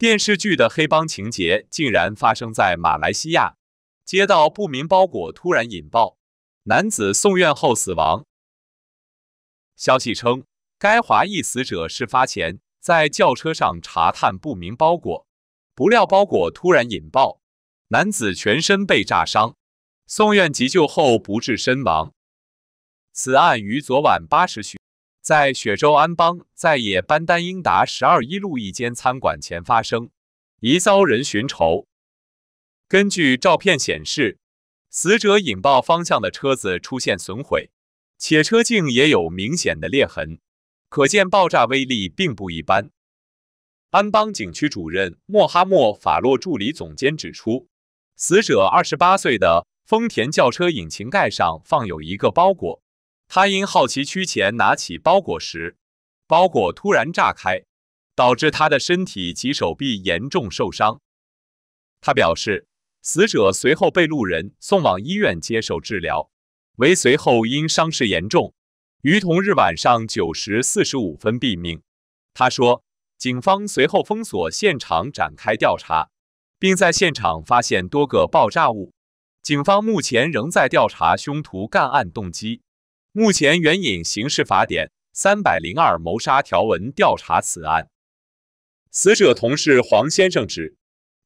电视剧的黑帮情节竟然发生在马来西亚，接到不明包裹突然引爆，男子送院后死亡。消息称，该华裔死者事发前在轿车上查探不明包裹，不料包裹突然引爆，男子全身被炸伤，送院急救后不治身亡。此案于昨晚八时许。在雪州安邦在野班丹英达十二一路一间餐馆前发生，疑遭人寻仇。根据照片显示，死者引爆方向的车子出现损毁，且车镜也有明显的裂痕，可见爆炸威力并不一般。安邦景区主任莫哈莫·法洛助理总监指出，死者二十八岁的丰田轿车引擎盖上放有一个包裹。他因好奇趋前拿起包裹时，包裹突然炸开，导致他的身体及手臂严重受伤。他表示，死者随后被路人送往医院接受治疗，为随后因伤势严重，于同日晚上九时四十五分毙命。他说，警方随后封锁现场展开调查，并在现场发现多个爆炸物。警方目前仍在调查凶徒干案动机。目前援引《刑事法典》三百零二谋杀条文调查此案。死者同事黄先生指，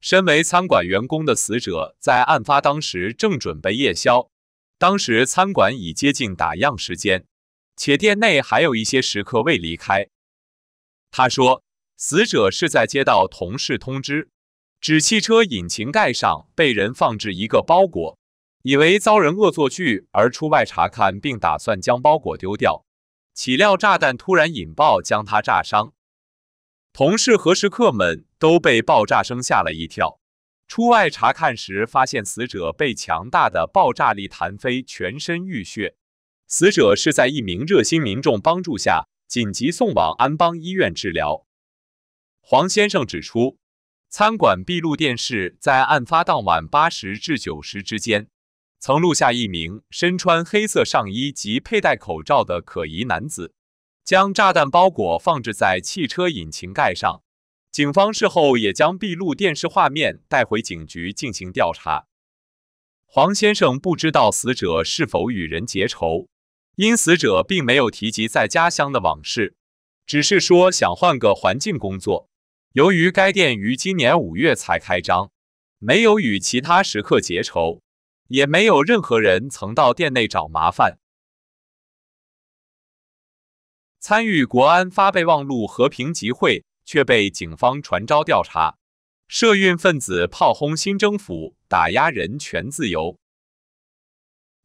身为餐馆员工的死者在案发当时正准备夜宵，当时餐馆已接近打烊时间，且店内还有一些食客未离开。他说，死者是在接到同事通知，指汽车引擎盖上被人放置一个包裹。以为遭人恶作剧而出外查看，并打算将包裹丢掉，岂料炸弹突然引爆，将他炸伤。同事和食客们都被爆炸声吓了一跳。出外查看时，发现死者被强大的爆炸力弹飞，全身浴血。死者是在一名热心民众帮助下紧急送往安邦医院治疗。黄先生指出，餐馆闭路电视在案发当晚八时至九时之间。曾录下一名身穿黑色上衣及佩戴口罩的可疑男子，将炸弹包裹放置在汽车引擎盖上。警方事后也将闭路电视画面带回警局进行调查。黄先生不知道死者是否与人结仇，因死者并没有提及在家乡的往事，只是说想换个环境工作。由于该店于今年五月才开张，没有与其他食客结仇。也没有任何人曾到店内找麻烦。参与国安发备忘录和平集会，却被警方传召调查。社运分子炮轰新政府，打压人权自由。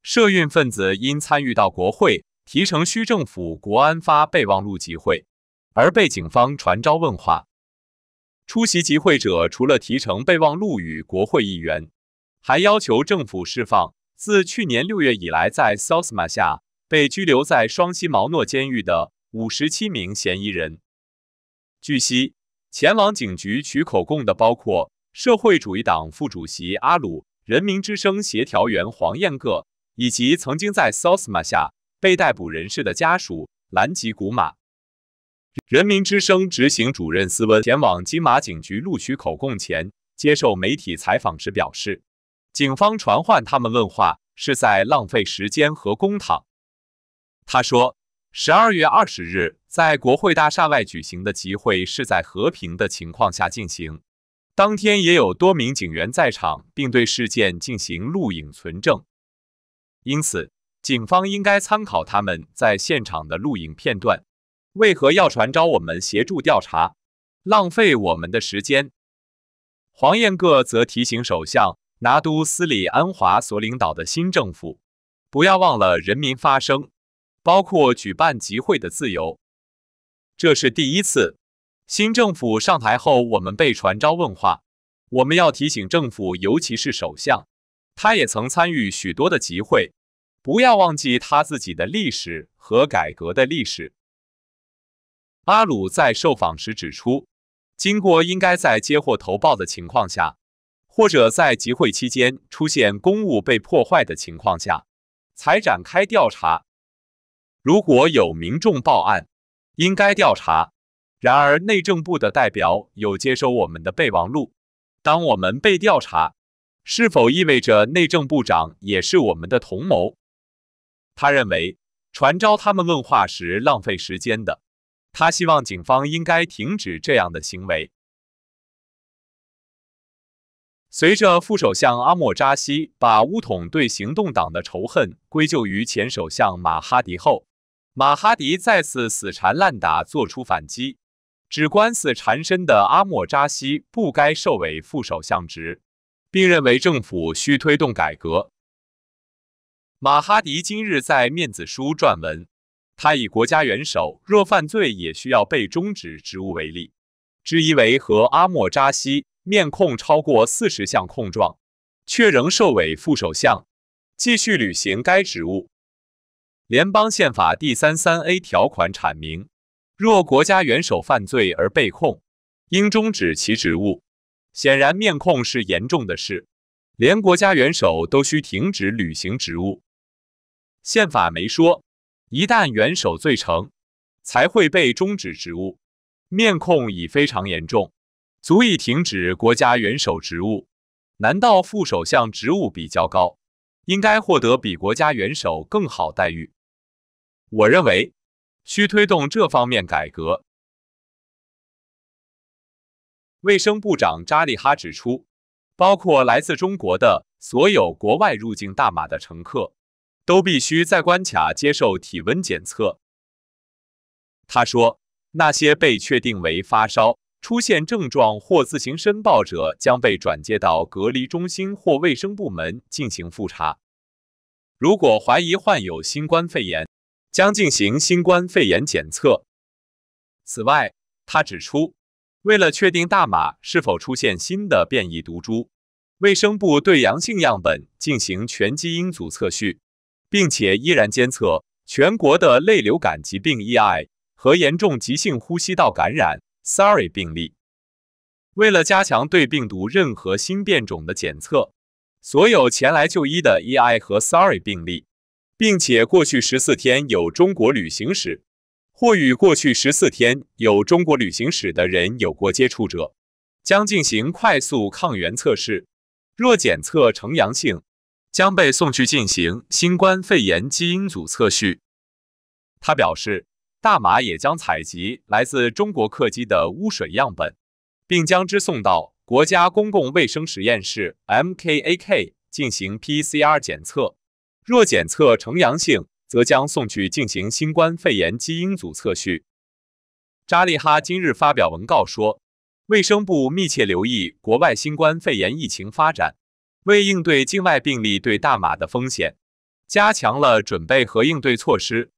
社运分子因参与到国会提成区政府国安发备忘录集会，而被警方传召问话。出席集会者除了提成备忘录与国会议员。还要求政府释放自去年六月以来在 SOSMA 下被拘留在双溪毛诺监狱的五十七名嫌疑人。据悉，前往警局取口供的包括社会主义党副主席阿鲁、人民之声协调员黄燕各，以及曾经在 SOSMA 下被逮捕人士的家属兰吉古马。人民之声执行主任斯温前往金马警局录取口供前，接受媒体采访时表示。警方传唤他们问话是在浪费时间和公堂。他说，十二月二十日在国会大厦外举行的集会是在和平的情况下进行，当天也有多名警员在场，并对事件进行录影存证。因此，警方应该参考他们在现场的录影片段。为何要传召我们协助调查，浪费我们的时间？黄彦各则提醒首相。拿督斯里安华所领导的新政府，不要忘了人民发声，包括举办集会的自由，这是第一次。新政府上台后，我们被传召问话，我们要提醒政府，尤其是首相，他也曾参与许多的集会，不要忘记他自己的历史和改革的历史。阿鲁在受访时指出，经过应该在接获投报的情况下。或者在集会期间出现公务被破坏的情况下才展开调查。如果有民众报案，应该调查。然而内政部的代表有接收我们的备忘录。当我们被调查，是否意味着内政部长也是我们的同谋？他认为传召他们问话时浪费时间的。他希望警方应该停止这样的行为。随着副首相阿莫扎西把乌统对行动党的仇恨归咎于前首相马哈迪后，马哈迪再次死缠烂打，做出反击，指官司缠身的阿莫扎西不该受委副首相职，并认为政府需推动改革。马哈迪今日在《面子书》撰文，他以国家元首若犯罪也需要被终止职务为例，质疑维和阿莫扎西面控超过四十项控状，却仍受委副首相，继续履行该职务。联邦宪法第三三 A 条款阐明，若国家元首犯罪而被控，应终止其职务。显然，面控是严重的事，连国家元首都需停止履行职务。宪法没说，一旦元首罪成，才会被终止职务。面控已非常严重。足以停止国家元首职务？难道副首相职务比较高，应该获得比国家元首更好待遇？我认为需推动这方面改革。卫生部长扎利哈指出，包括来自中国的所有国外入境大马的乘客，都必须在关卡接受体温检测。他说，那些被确定为发烧。出现症状或自行申报者将被转接到隔离中心或卫生部门进行复查。如果怀疑患有新冠肺炎，将进行新冠肺炎检测。此外，他指出，为了确定大马是否出现新的变异毒株，卫生部对阳性样本进行全基因组测序，并且依然监测全国的类流感疾病、一 I 和严重急性呼吸道感染。SARI 病例。为了加强对病毒任何新变种的检测，所有前来就医的 e i 和 SARI 病例，并且过去十四天有中国旅行史或与过去十四天有中国旅行史的人有过接触者，将进行快速抗原测试。若检测呈阳性，将被送去进行新冠肺炎基因组测序。他表示。大马也将采集来自中国客机的污水样本，并将之送到国家公共卫生实验室 （MKAK） 进行 PCR 检测。若检测呈阳性，则将送去进行新冠肺炎基因组测序。扎利哈今日发表文告说，卫生部密切留意国外新冠肺炎疫情发展，为应对境外病例对大马的风险，加强了准备和应对措施。